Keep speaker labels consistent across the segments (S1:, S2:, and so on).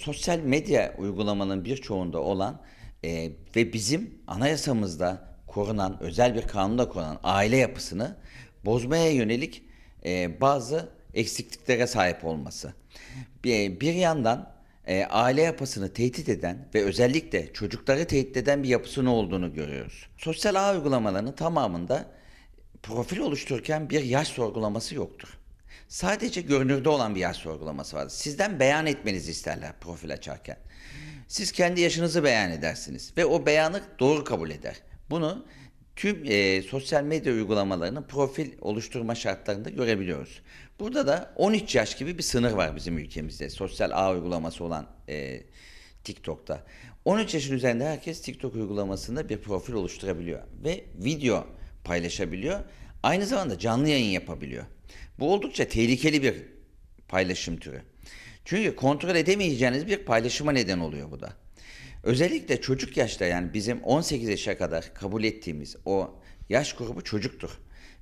S1: sosyal medya uygulamanın birçoğunda olan e, ve bizim anayasamızda korunan, özel bir kanunda korunan aile yapısını bozmaya yönelik e, bazı eksikliklere sahip olması. Bir, bir yandan e, aile yapısını tehdit eden ve özellikle çocukları tehdit eden bir yapısını olduğunu görüyoruz. Sosyal ağ uygulamalarının tamamında profil oluştururken bir yaş sorgulaması yoktur. Sadece görünürde olan bir yaş sorgulaması vardır. Sizden beyan etmenizi isterler profil açarken. Siz kendi yaşınızı beyan edersiniz ve o beyanı doğru kabul eder. Bunu tüm e, sosyal medya uygulamalarının profil oluşturma şartlarında görebiliyoruz. Burada da 13 yaş gibi bir sınır var bizim ülkemizde sosyal ağ uygulaması olan e, TikTok'ta. 13 yaşın üzerinde herkes TikTok uygulamasında bir profil oluşturabiliyor ve video paylaşabiliyor. Aynı zamanda canlı yayın yapabiliyor. Bu oldukça tehlikeli bir paylaşım türü. Çünkü kontrol edemeyeceğiniz bir paylaşıma neden oluyor bu da. Özellikle çocuk yaşta yani bizim 18 yaşa kadar kabul ettiğimiz o yaş grubu çocuktur.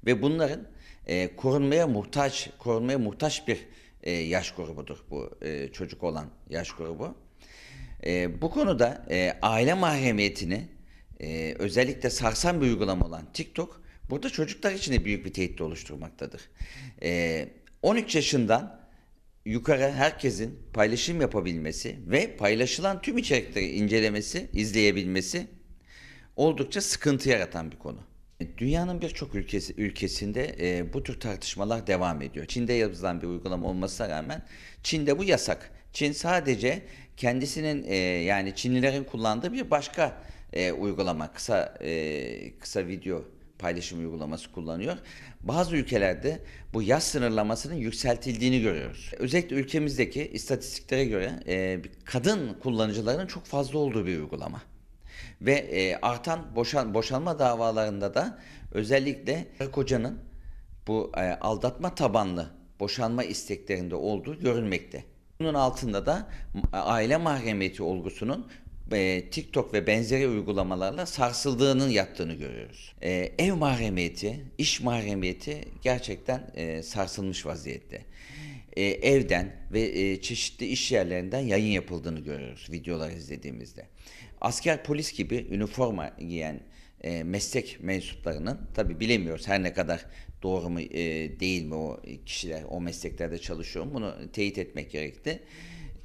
S1: Ve bunların e, korunmaya muhtaç, korunmaya muhtaç bir e, yaş grubudur bu e, çocuk olan yaş grubu. E, bu konuda e, aile mahremiyetini e, özellikle sarsan bir uygulama olan TikTok burada çocuklar için de büyük bir tehdit oluşturmaktadır. E, ee, 13 yaşından yukarı herkesin paylaşım yapabilmesi ve paylaşılan tüm içerikleri incelemesi, izleyebilmesi oldukça sıkıntı yaratan bir konu. Dünyanın birçok ülkesi, ülkesinde e, bu tür tartışmalar devam ediyor. Çin'de yapılan bir uygulama olmasına rağmen Çin'de bu yasak. Çin sadece kendisinin e, yani Çinlilerin kullandığı bir başka e, uygulama, kısa e, kısa video paylaşım uygulaması kullanıyor. Bazı ülkelerde bu yaş sınırlamasının yükseltildiğini görüyoruz. Özellikle ülkemizdeki istatistiklere göre e, kadın kullanıcıların çok fazla olduğu bir uygulama. Ve e, artan boşan boşanma davalarında da özellikle kocanın bu e, aldatma tabanlı boşanma isteklerinde olduğu görülmekte. Bunun altında da aile mahremiyeti olgusunun e, TikTok ve benzeri uygulamalarla sarsıldığının yaptığını görüyoruz. E, ev mahremiyeti, iş mahremiyeti gerçekten e, sarsılmış vaziyette. E, evden ve e, çeşitli iş yerlerinden yayın yapıldığını görüyoruz videolar izlediğimizde. Asker polis gibi üniforma giyen e, meslek mensuplarının tabi bilemiyoruz her ne kadar doğru mu e, değil mi o kişiler o mesleklerde çalışıyor mu bunu teyit etmek gerekti.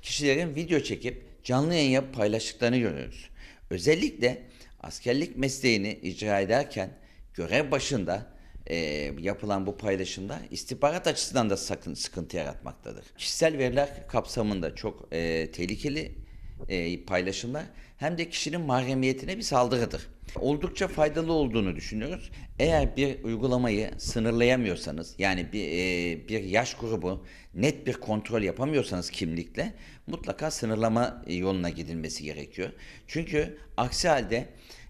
S1: Kişilerin video çekip canlı yayın yapıp paylaştıklarını görüyoruz. Özellikle askerlik mesleğini icra ederken görev başında e, yapılan bu paylaşımda istihbarat açısından da sakın sıkıntı yaratmaktadır. Kişisel veriler kapsamında çok e, tehlikeli e, paylaşımlar hem de kişinin mahremiyetine bir saldırıdır. Oldukça faydalı olduğunu düşünüyoruz. Eğer bir uygulamayı sınırlayamıyorsanız yani bir, e, bir yaş grubu net bir kontrol yapamıyorsanız kimlikle mutlaka sınırlama yoluna gidilmesi gerekiyor. Çünkü aksi halde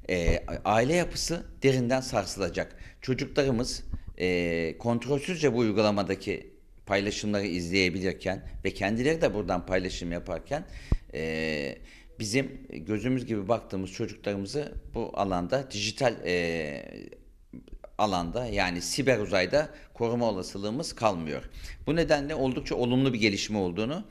S1: e, aile yapısı derinden sarsılacak. Çocuklarımız e, kontrolsüzce bu uygulamadaki paylaşımları izleyebilirken ve kendileri de buradan paylaşım yaparken e, bizim gözümüz gibi baktığımız çocuklarımızı bu alanda dijital e, alanda yani siber uzayda koruma olasılığımız kalmıyor. Bu nedenle oldukça olumlu bir gelişme olduğunu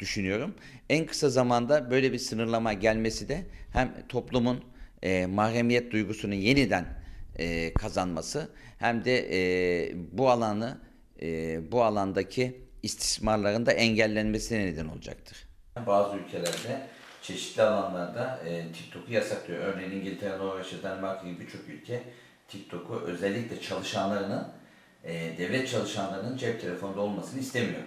S1: düşünüyorum. En kısa zamanda böyle bir sınırlama gelmesi de hem toplumun e, mahremiyet duygusunun yeniden e, kazanması hem de e, bu alanı e, bu alandaki istismarların da engellenmesine neden olacaktır. Bazı ülkelerde çeşitli alanlarda e, TikTok'u yasaklıyor. Örneğin İngiltere, Norveç'te, Danimarka gibi birçok ülke TikTok'u özellikle çalışanlarının, e, devlet çalışanlarının cep telefonda olmasını istemiyor.